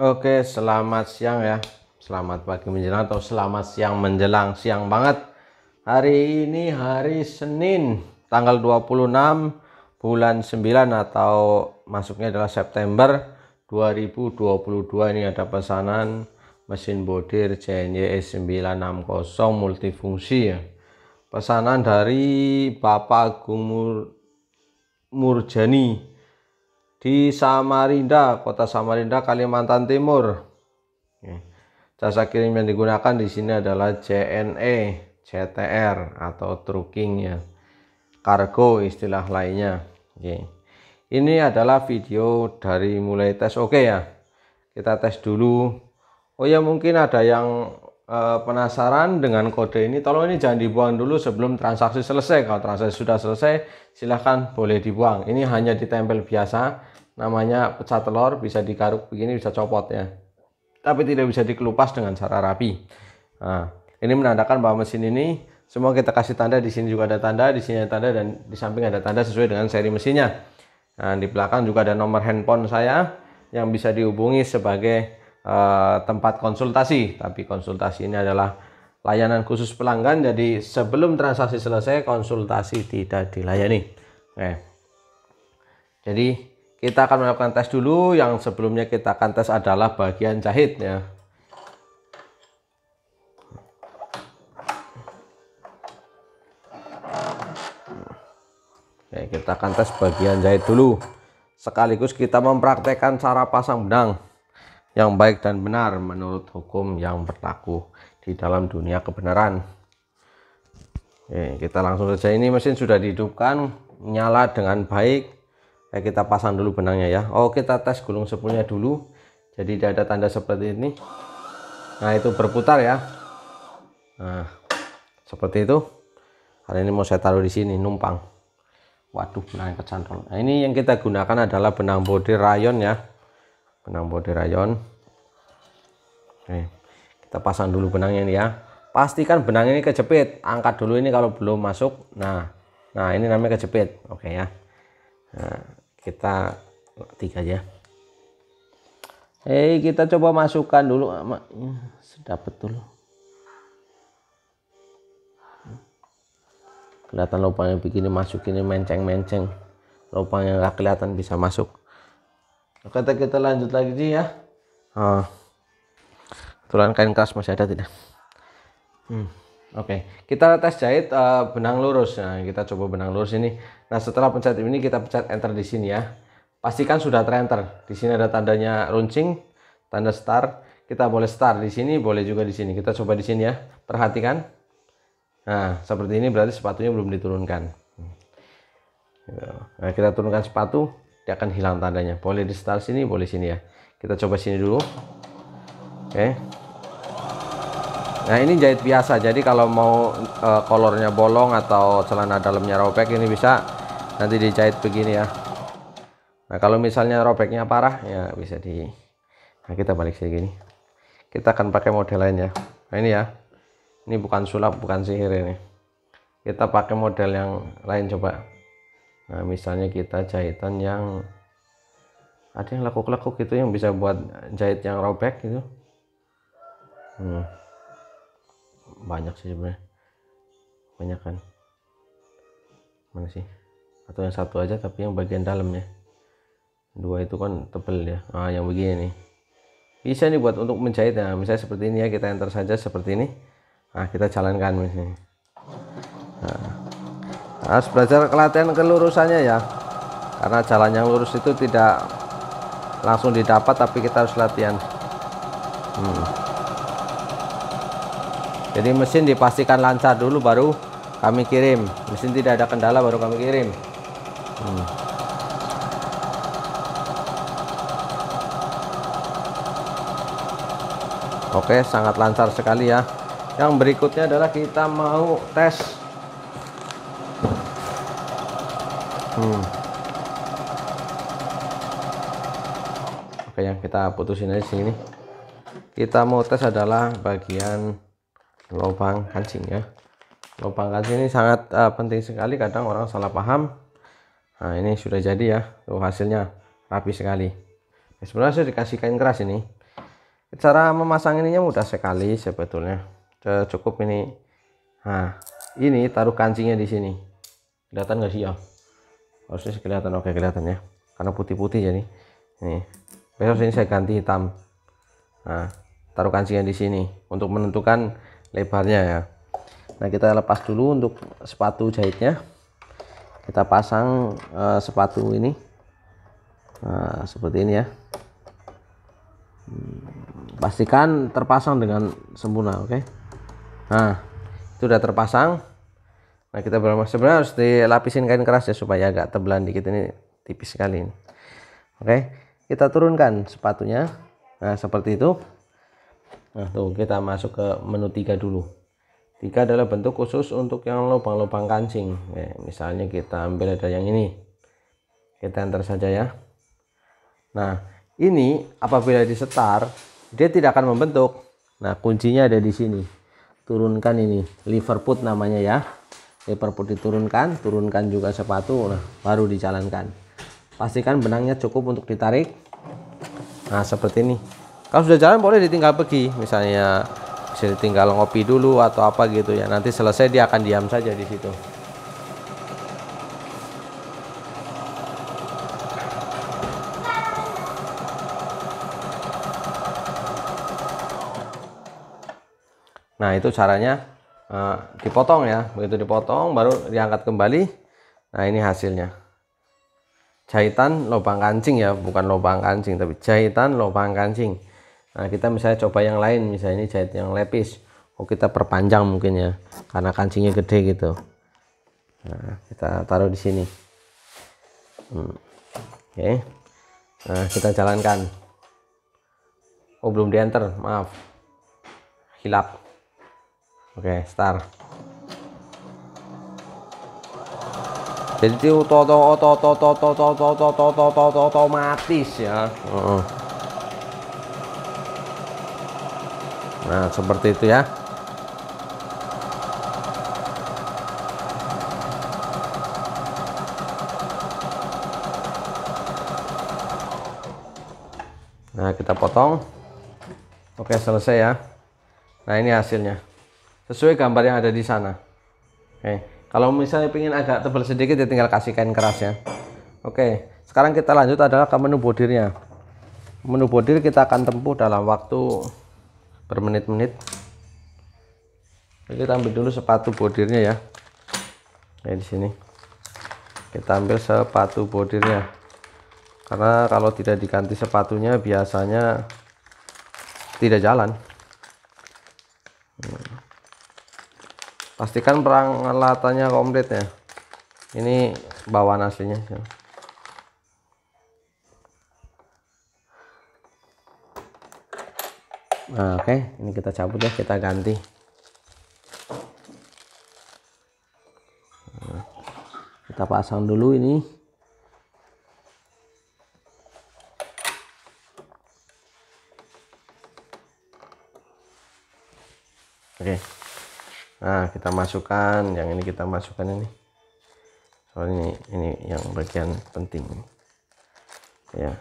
Oke, selamat siang ya. Selamat pagi menjelang atau selamat siang menjelang siang banget. Hari ini hari Senin, tanggal 26 bulan 9 atau masuknya adalah September 2022. Ini ada pesanan mesin bodir CNY 960 e multifungsi ya. Pesanan dari Bapak Gumur Murjani di Samarinda, kota Samarinda, Kalimantan Timur. Jasa kirim yang digunakan di sini adalah JNE, CTR atau trucking ya. Kargo istilah lainnya. Oke. Ini adalah video dari mulai tes oke ya. Kita tes dulu. Oh ya mungkin ada yang eh, penasaran dengan kode ini. Tolong ini jangan dibuang dulu sebelum transaksi selesai. Kalau transaksi sudah selesai silahkan boleh dibuang. Ini hanya ditempel biasa namanya pecah telur bisa dikaruk begini bisa copot ya tapi tidak bisa dikelupas dengan cara rapi nah, ini menandakan bahwa mesin ini semua kita kasih tanda di sini juga ada tanda di sini ada tanda dan di samping ada tanda sesuai dengan seri mesinnya nah, di belakang juga ada nomor handphone saya yang bisa dihubungi sebagai uh, tempat konsultasi tapi konsultasi ini adalah layanan khusus pelanggan jadi sebelum transaksi selesai konsultasi tidak dilayani Oke. jadi kita akan melakukan tes dulu yang sebelumnya kita akan tes adalah bagian jahitnya Oke, kita akan tes bagian jahit dulu sekaligus kita mempraktekkan cara pasang benang yang baik dan benar menurut hukum yang berlaku di dalam dunia kebenaran Oke, kita langsung saja ini mesin sudah dihidupkan nyala dengan baik Ya, kita pasang dulu benangnya ya. Oh, kita tes gulung sepulnya dulu. Jadi tidak ada tanda seperti ini. Nah, itu berputar ya. Nah, seperti itu. Hal ini mau saya taruh di sini numpang. Waduh, benang kecantol. Nah, ini yang kita gunakan adalah benang bodi rayon ya. Benang bodi rayon. Oke. Kita pasang dulu benangnya ini ya. Pastikan benang ini kejepit. Angkat dulu ini kalau belum masuk. Nah, nah ini namanya kejepit. Oke ya. Nah, kita tiga aja Hei kita coba masukkan dulu ah, ya, sedap betul kelihatan lubangnya begini masuk ini menceng-menceng lubang yang nggak kelihatan bisa masuk oke kita lanjut lagi ya ah. kain kas masih ada tidak hmm. oke okay. kita tes jahit uh, benang lurus nah kita coba benang lurus ini Nah, setelah pencet ini kita pencet enter di sini ya. Pastikan sudah terenter. Di sini ada tandanya runcing, tanda start. Kita boleh start di sini, boleh juga di sini. Kita coba di sini ya. Perhatikan. Nah, seperti ini berarti sepatunya belum diturunkan. Nah, kita turunkan sepatu, dia akan hilang tandanya. Boleh di start sini, boleh sini ya. Kita coba sini dulu. Oke. Nah, ini jahit biasa. Jadi kalau mau e, kolornya bolong atau celana dalamnya robek ini bisa nanti dijahit begini ya nah kalau misalnya robeknya parah ya bisa di nah kita balik sini gini kita akan pakai model lain ya nah ini ya ini bukan sulap bukan sihir ini kita pakai model yang lain coba nah misalnya kita jahitan yang ada yang lekuk-lekuk gitu yang bisa buat jahit yang robek gitu hmm. banyak sih sebenarnya banyak kan mana sih atau yang satu aja tapi yang bagian dalamnya dua itu kan tebel ya ah yang begini bisa nih buat untuk menjahit ya misalnya seperti ini ya kita enter saja seperti ini nah kita jalankan misalnya nah, harus belajar kelaten kelurusannya ya karena jalan yang lurus itu tidak langsung didapat tapi kita harus latihan hmm. jadi mesin dipastikan lancar dulu baru kami kirim mesin tidak ada kendala baru kami kirim Oke, sangat lancar sekali ya. Yang berikutnya adalah kita mau tes. Hmm. Oke, yang kita putusin aja sini. Kita mau tes adalah bagian lubang kancing ya. Lubang kancing ini sangat uh, penting sekali. Kadang orang salah paham nah ini sudah jadi ya tuh hasilnya rapi sekali ya, sebenarnya saya dikasih kain keras ini cara memasang ininya mudah sekali sebetulnya cukup ini nah ini taruh kancingnya di sini kelihatan nggak sih ya harusnya kelihatan oke kelihatan ya karena putih-putih jadi ini besok ini saya ganti hitam nah taruh kancingnya di sini untuk menentukan lebarnya ya nah kita lepas dulu untuk sepatu jahitnya kita pasang uh, sepatu ini nah, seperti ini ya hmm, pastikan terpasang dengan sempurna oke okay? nah itu sudah terpasang nah kita berapa sebenarnya harus dilapisin kain keras ya supaya agak tebelan dikit ini tipis sekali ini oke okay? kita turunkan sepatunya nah seperti itu nah tuh kita masuk ke menu tiga dulu Tiga adalah bentuk khusus untuk yang lubang-lubang kancing. Ya, misalnya kita ambil ada yang ini. Kita enter saja ya. Nah, ini apabila disetar, dia tidak akan membentuk. Nah, kuncinya ada di sini. Turunkan ini, liver put namanya ya. Liver put diturunkan, turunkan juga sepatu, nah baru dijalankan. Pastikan benangnya cukup untuk ditarik. Nah, seperti ini. Kalau sudah jalan boleh ditinggal pergi, misalnya sini tinggal ngopi dulu atau apa gitu ya nanti selesai dia akan diam saja di situ Nah itu caranya uh, dipotong ya, begitu dipotong baru diangkat kembali. Nah ini hasilnya. Jahitan lubang kancing ya, bukan lubang kancing tapi jahitan lubang kancing. Nah, kita misalnya coba yang lain, misalnya ini jahit yang lepis. Oh, kita perpanjang mungkin ya, karena kancingnya gede gitu. Nah, kita taruh di sini. Hmm. Oke. Okay. Nah, kita jalankan. Oh, belum di enter, maaf. Hilap. Oke, okay, start. Jadi itu otomatis ya. Uh -uh. Nah, seperti itu ya. Nah, kita potong. Oke, selesai ya. Nah, ini hasilnya. Sesuai gambar yang ada di sana. Oke. Kalau misalnya ingin agak tebal sedikit, ya tinggal kasih kain keras ya. Oke, sekarang kita lanjut adalah ke menu bodirnya. Menu bodir kita akan tempuh dalam waktu per menit-menit kita ambil dulu sepatu bodirnya ya nah, di sini kita ambil sepatu bodirnya karena kalau tidak diganti sepatunya biasanya tidak jalan pastikan latanya komplit ya ini bawaan aslinya nah, oke okay. ini kita cabut ya kita ganti kita pasang dulu ini oke okay. nah kita masukkan yang ini kita masukkan ini soalnya ini, ini yang bagian penting ya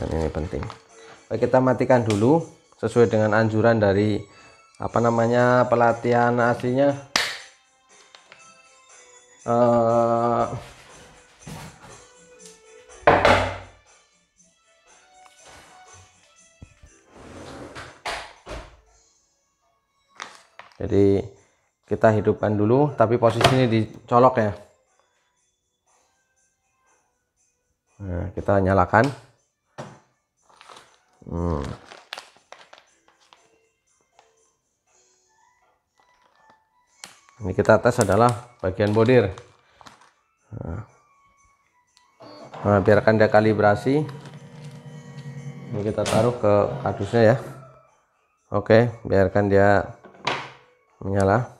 dan ini penting Baik, kita matikan dulu sesuai dengan anjuran dari apa namanya pelatihan aslinya uh, jadi kita hidupkan dulu tapi posisi ini dicolok ya nah, kita nyalakan Hmm. Ini kita tes adalah bagian bodir. Nah. nah, biarkan dia kalibrasi. Ini kita taruh ke kardusnya ya. Oke, biarkan dia menyala.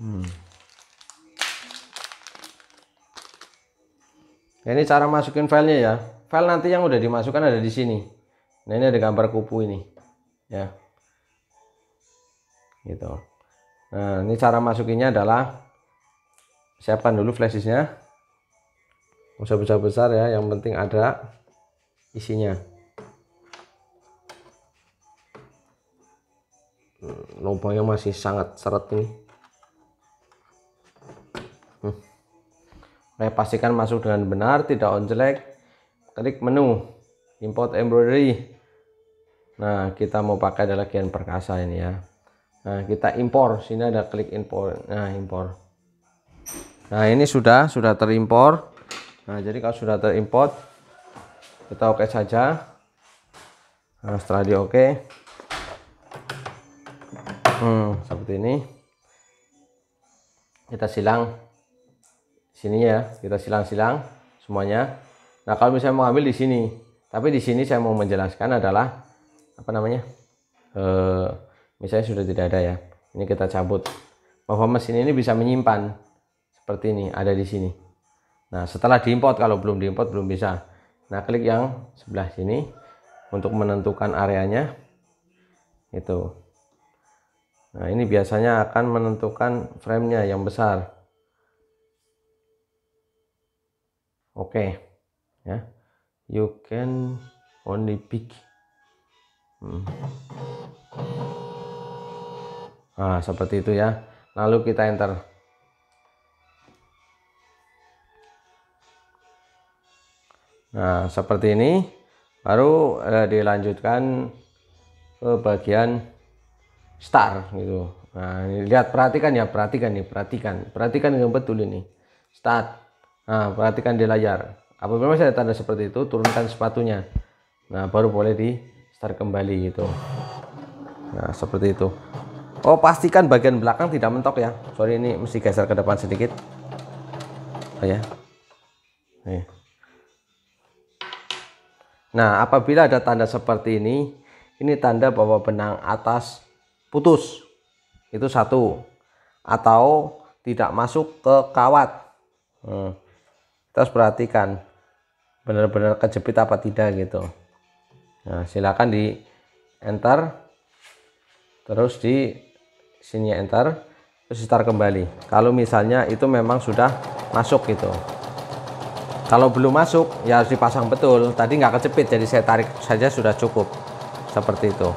Hmm. ya, ini cara masukin filenya ya file nanti yang udah dimasukkan ada di sini nah ini ada gambar kupu ini ya gitu nah ini cara masukinnya adalah siapkan dulu flashisnya. usah besar besar ya yang penting ada isinya hmm, lubangnya masih sangat seret ini hmm. Oke, pastikan masuk dengan benar, tidak onjelek. Klik menu import embroidery. Nah, kita mau pakai adalah kian perkasa ini ya. Nah, kita impor. Sini ada klik import. Nah, impor. Nah, ini sudah sudah terimpor. Nah, jadi kalau sudah terimport, kita oke okay saja. Nah, setelah di oke. Okay. Hmm, seperti ini. Kita silang sini ya kita silang-silang semuanya nah kalau misalnya mau ambil di sini tapi di sini saya mau menjelaskan adalah apa namanya e, misalnya sudah tidak ada ya ini kita cabut bahwa mesin ini bisa menyimpan seperti ini ada di sini nah setelah diimpor kalau belum diimpor belum bisa nah klik yang sebelah sini untuk menentukan areanya itu nah ini biasanya akan menentukan framenya yang besar okay ya yeah. you can only pick hmm. nah seperti itu ya lalu kita enter nah seperti ini baru eh, dilanjutkan ke bagian star gitu nah lihat perhatikan ya perhatikan nih perhatikan perhatikan yang betul ini start Nah, perhatikan di layar. Apabila masih ada tanda seperti itu, turunkan sepatunya. Nah, baru boleh di start kembali gitu. Nah, seperti itu. Oh, pastikan bagian belakang tidak mentok ya. Sorry ini mesti geser ke depan sedikit. Oh ya. Nih. Nah, apabila ada tanda seperti ini, ini tanda bahwa benang atas putus. Itu satu. Atau tidak masuk ke kawat. Hmm terus perhatikan benar-benar kejepit apa tidak gitu nah silakan di enter terus di sini enter terus start kembali kalau misalnya itu memang sudah masuk gitu kalau belum masuk ya harus dipasang betul tadi nggak kejepit jadi saya tarik saja sudah cukup seperti itu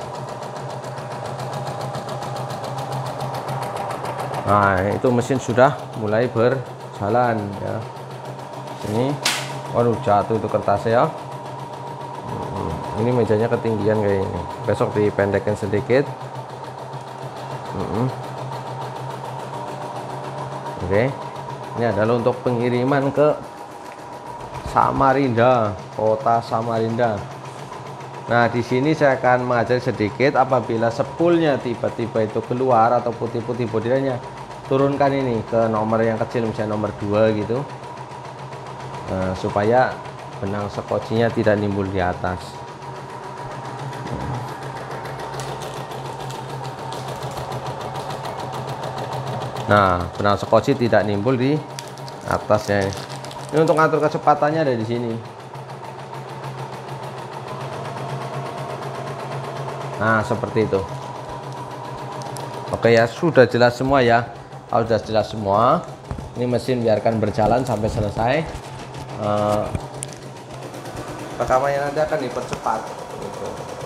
nah itu mesin sudah mulai berjalan ya ini waduh jatuh itu kertas ya hmm, ini mejanya ketinggian kayak ini besok dipendekin sedikit hmm. oke okay. ini adalah untuk pengiriman ke Samarinda kota Samarinda nah di sini saya akan mengajar sedikit apabila sepulnya tiba-tiba itu keluar atau putih-putih bodinya, turunkan ini ke nomor yang kecil misalnya nomor 2 gitu Eh, supaya benang skocinya tidak nimbul di atas nah benang sekoci tidak nimbul di atasnya ini untuk ngatur kecepatannya ada di sini nah seperti itu oke ya sudah jelas semua ya kalau sudah jelas semua ini mesin biarkan berjalan sampai selesai uh, rekaman yang ada akan dipercepat gitu.